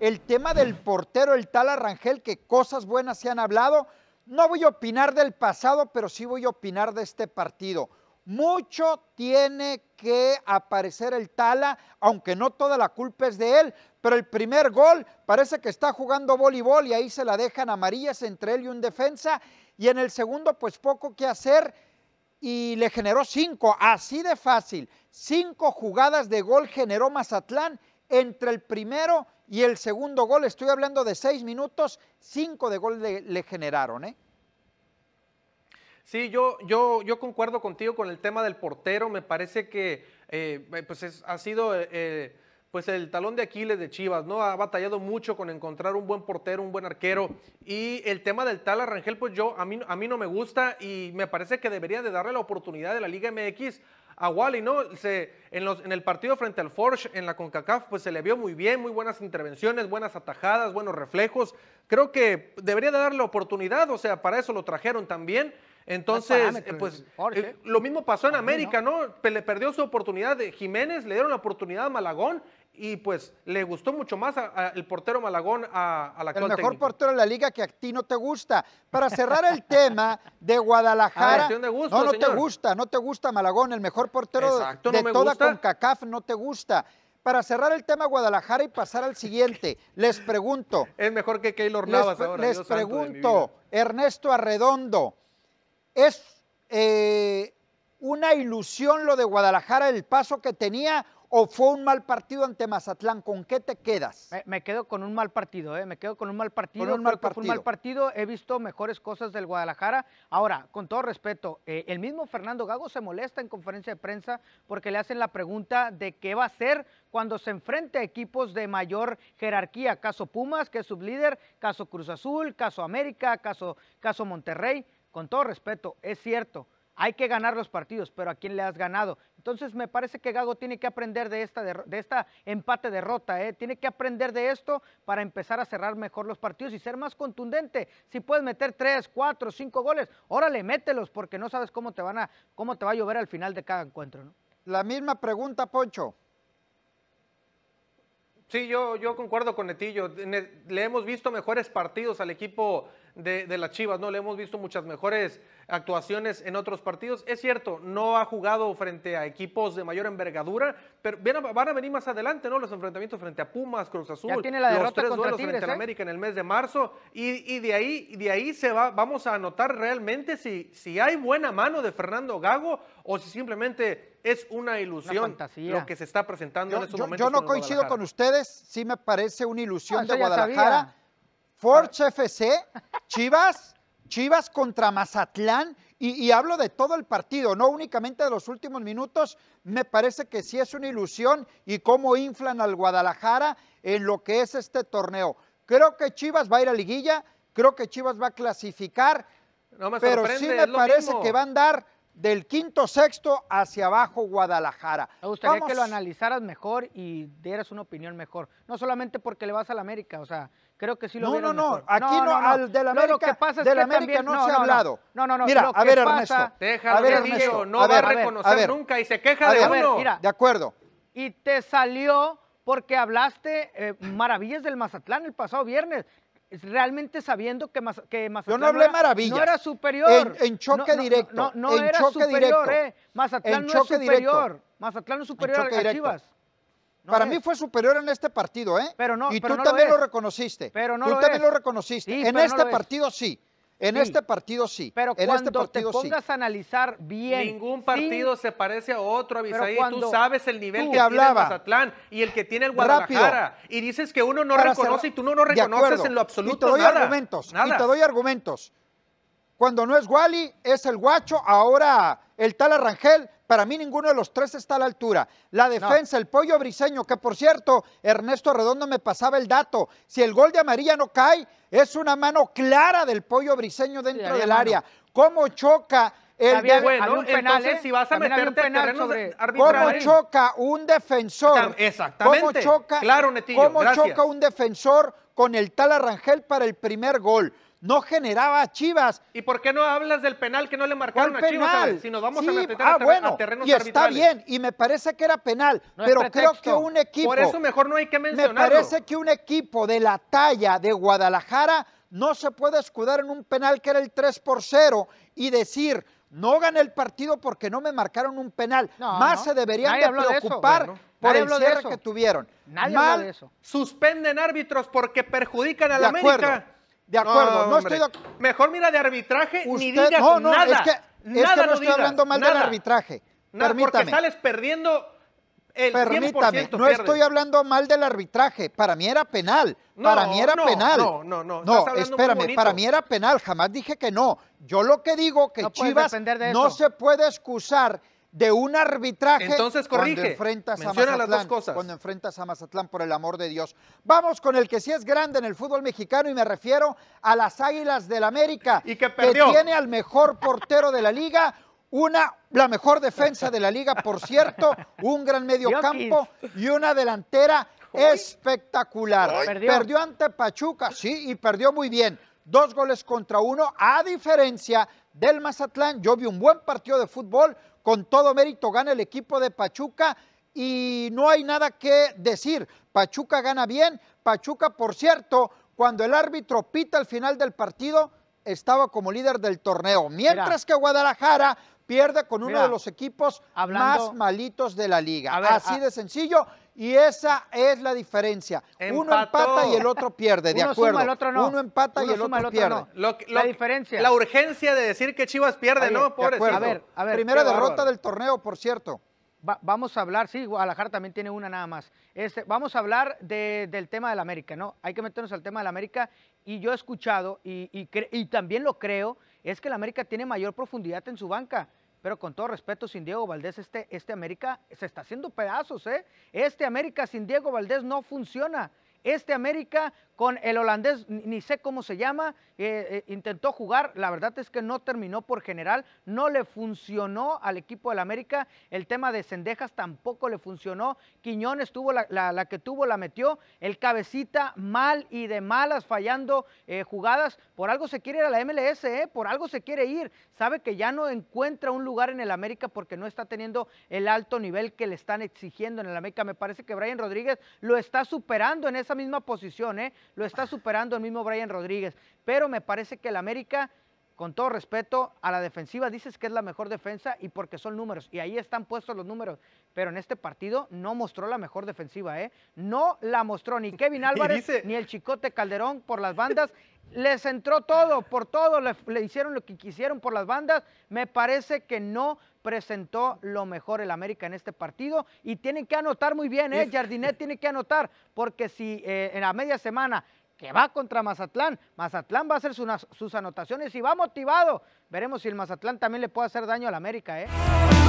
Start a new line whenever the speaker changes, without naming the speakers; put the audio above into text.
el tema del portero, el tal Rangel, que cosas buenas se han hablado. No voy a opinar del pasado, pero sí voy a opinar de este partido. Mucho tiene que aparecer el Tala, aunque no toda la culpa es de él, pero el primer gol parece que está jugando voleibol y ahí se la dejan amarillas entre él y un defensa, y en el segundo pues poco que hacer y le generó cinco, así de fácil, cinco jugadas de gol generó Mazatlán entre el primero y el segundo gol, estoy hablando de seis minutos, cinco de gol le, generaron, ¿eh?
Sí, yo, yo, yo concuerdo contigo con el tema del portero. Me parece que eh, pues ha sido eh, pues el talón de Aquiles de Chivas, ¿no? Ha batallado mucho con encontrar un buen portero, un buen arquero. Y el tema del tal Arrangel, pues yo, a mí, a mí no me gusta y me parece que debería de darle la oportunidad de la Liga MX a Wally, ¿no? Se, en, los, en el partido frente al Forge, en la CONCACAF, pues se le vio muy bien, muy buenas intervenciones, buenas atajadas, buenos reflejos. Creo que debería de darle oportunidad, o sea, para eso lo trajeron también. Entonces, eh, pues eh, ¿eh? lo mismo pasó en América, ¿no? ¿no? Le perdió su oportunidad de Jiménez, le dieron la oportunidad a Malagón y pues le gustó mucho más al el portero Malagón a, a la El mejor
portero de la liga que a ti no te gusta. Para cerrar el tema de ah, Guadalajara. no, no te gusta, no te gusta Malagón, el mejor portero de toda CONCACAF no te gusta. Para cerrar el tema Guadalajara y pasar al siguiente, les pregunto.
Es mejor que Keylor Navas les, Les pregunto,
Ernesto Arredondo, ¿es eh, una ilusión lo de Guadalajara el paso que tenía o fue un mal partido ante Mazatlán? ¿Con qué te quedas?
Me, quedo con un mal partido, ¿eh? me quedo con un mal partido. un mal partido. Fue un mal partido. He visto mejores cosas del Guadalajara. Ahora, con todo respeto, eh, el mismo Fernando Gago se molesta en conferencia de prensa porque le hacen la pregunta de qué va a hacer cuando se enfrente a equipos de mayor jerarquía, caso Pumas, que es líder? caso Cruz Azul, caso América, caso, caso Monterrey. Con todo respeto, es cierto hay que ganar los partidos, pero ¿a quién le has ganado? Entonces me parece que Gago tiene que aprender de esta, de, esta empate derrota, ¿eh? tiene que aprender de esto para empezar a cerrar mejor los partidos y ser más contundente. Si puedes meter tres, cuatro, cinco goles, órale, mételos, porque no sabes cómo te van a, cómo va a llover al final de cada encuentro, La misma pregunta, Poncho.
Sí, yo, yo concuerdo con Netillo. Le hemos visto mejores partidos al equipo de, de, las Chivas, ¿no? Le hemos visto muchas mejores actuaciones en otros partidos. Es cierto, no ha jugado frente a equipos de mayor envergadura, pero van a venir más adelante, ¿no? Los enfrentamientos frente a Pumas, Cruz Azul, los tres duelos frente a ¿eh? América en el mes de marzo, y, de ahí, de ahí se va, vamos a anotar realmente si, si hay buena mano de Fernando Gago o si simplemente es una ilusión lo que se está presentando en estos momentos. Yo no coincido con
ustedes, sí me parece una ilusión ah, de Guadalajara Forge FC, Chivas, Chivas contra Mazatlán. Y, hablo de todo el partido, no únicamente de los últimos minutos. Me parece que sí es una ilusión y cómo inflan al Guadalajara en lo que es este torneo. Creo que Chivas va a ir a liguilla, creo que Chivas va a clasificar,
pero sí me parece que va a
dar del quinto sexto hacia abajo Guadalajara.
Me gustaría que lo analizaras mejor y dieras una opinión mejor. No solamente porque le vas a la América, o sea, creo que sí lo No, no, no, mejor. aquí no, al de la América, no, lo no, se ha hablado. No, no, no. Mira, a, ver, Ernesto, a ver, Ernesto. no a ver, a reconocer nunca y se queja de uno. Mira, de acuerdo. Y te salió porque hablaste eh, maravillas del Mazatlán el pasado viernes realmente sabiendo que, que Mazatlán Yo no hablé era, era superior. En, choque directo. No, era superior, Eh. Mazatlán no es superior. Mazatlán no es superior Chivas.
Para mí fue superior en este partido, ¿eh? Pero no, y tú también lo, reconociste. Pero no tú también lo reconociste. en este partido sí. En este partido
sí. Pero en este partido, te pongas a analizar bien. Ningún partido se parece a otro, Abisaí. Tú sabes el nivel que tiene el
Mazatlán y el que tiene el Guadalajara.
y dices que uno no
reconoce y tú no lo reconoces en lo absoluto. Y te doy argumentos. Y te doy argumentos. Cuando no es Wally, es el guacho. Ahora el tal Arrangel para mí ninguno de los tres está a la altura. La defensa, el pollo briseño, que por cierto, Ernesto Redondo me pasaba el dato. Si el gol de amarilla no cae, es una mano clara del pollo briseño dentro del área. ¿Cómo choca? El un penal, ¿eh? si vas a meter un cómo choca un defensor, exactamente, cómo claro, cómo choca un defensor con el tal Arrangel para el primer gol no generaba Chivas. ¿Y por qué
no hablas del penal que no le marcaron a Chivas? si nos vamos a meter ah, a, bueno, y está bien,
y me parece que era penal, pero creo que un equipo... Por eso mejor no hay que mencionarlo. Me parece que un equipo de la talla de Guadalajara no se puede escudar en un penal que era el 3 por 0 y decir no gané el partido porque no me marcaron un penal. Más se deberían de preocupar por el cierre que tuvieron. Nadie Mal, de eso.
Suspenden árbitros porque perjudican a la América.
De acuerdo, no, estoy de acuerdo.
Mejor mira de arbitraje ni digas no, no, nada. Es que, no, estoy hablando mal del arbitraje.
Permítame. Porque sales
perdiendo el Permítame, 100 no estoy
hablando mal del arbitraje. Para mí era penal. para mí era penal. No, no, no. No, espérame, para mí era penal. Jamás dije que no. Yo lo que digo que Chivas no se puede excusar de un arbitraje. Cuando enfrentas a Mazatlán, Cuando enfrentas a Mazatlán, por el amor de Dios. Vamos con el que sí es grande en el fútbol mexicano y me refiero a las Águilas del América. que tiene al mejor portero de la liga, una, la mejor defensa de la liga, por cierto, un gran medio campo y una delantera espectacular. perdió. perdió ante Pachuca, sí, y perdió muy bien. Dos goles contra uno, a diferencia del Mazatlán. Yo vi un buen partido de fútbol, con todo mérito gana el equipo de Pachuca y no hay nada que decir. Pachuca gana bien. Pachuca, por cierto, cuando el árbitro pita al final del partido, estaba como líder del torneo. Mientras que Guadalajara Pierde con uno de los equipos más malitos de la liga. Así de sencillo. Y esa es la diferencia. Uno empata y el otro pierde, de uno acuerdo. Uno empata y el otro, pierde. la diferencia. La urgencia de decir que Chivas pierde, ¿no? Por Primera derrota
del torneo, por cierto. vamos a hablar, sí, Guadalajara también tiene una nada más. Este, vamos a hablar del tema del América, ¿no? Hay que meternos al tema del América. Y yo he escuchado, y, y también lo creo, es que el América tiene mayor profundidad en su banca. Pero con todo respeto, sin Diego Valdés, este, este América se está haciendo pedazos, ¿eh? Este América sin Diego Valdés no funciona. Este América con el holandés, ni sé cómo se llama, eh, eh, intentó jugar, la verdad es que no terminó por general, no le funcionó al equipo del América, el tema de Cendejas tampoco le funcionó, Quiñones tuvo la, que tuvo, la metió, el cabecita mal y de malas, fallando eh, jugadas, por algo se quiere ir a la MLS, por algo se quiere ir, sabe que ya no encuentra un lugar en el América porque no está teniendo el alto nivel que le están exigiendo en el América, me parece que Brian Rodríguez lo está superando en esa misma posición, ¿eh? lo está superando el mismo Brian Rodríguez. Pero me parece que el América, con todo respeto, a la defensiva dices que es la mejor defensa y porque son números. Y ahí están puestos los números. Pero en este partido no mostró la mejor defensiva, ¿eh? No la mostró ni Kevin Álvarez ni el Chicote Calderón por las bandas. les entró todo, por todo, le, hicieron lo que quisieron por las bandas. Me parece que no presentó lo mejor el América en este partido y tienen que anotar muy bien, ¿eh? Jardinet tiene que anotar, porque si eh, en la media semana que va contra Mazatlán, Mazatlán va a hacer sus, sus anotaciones y va motivado. Veremos si el Mazatlán también le puede hacer daño al América, ¿eh?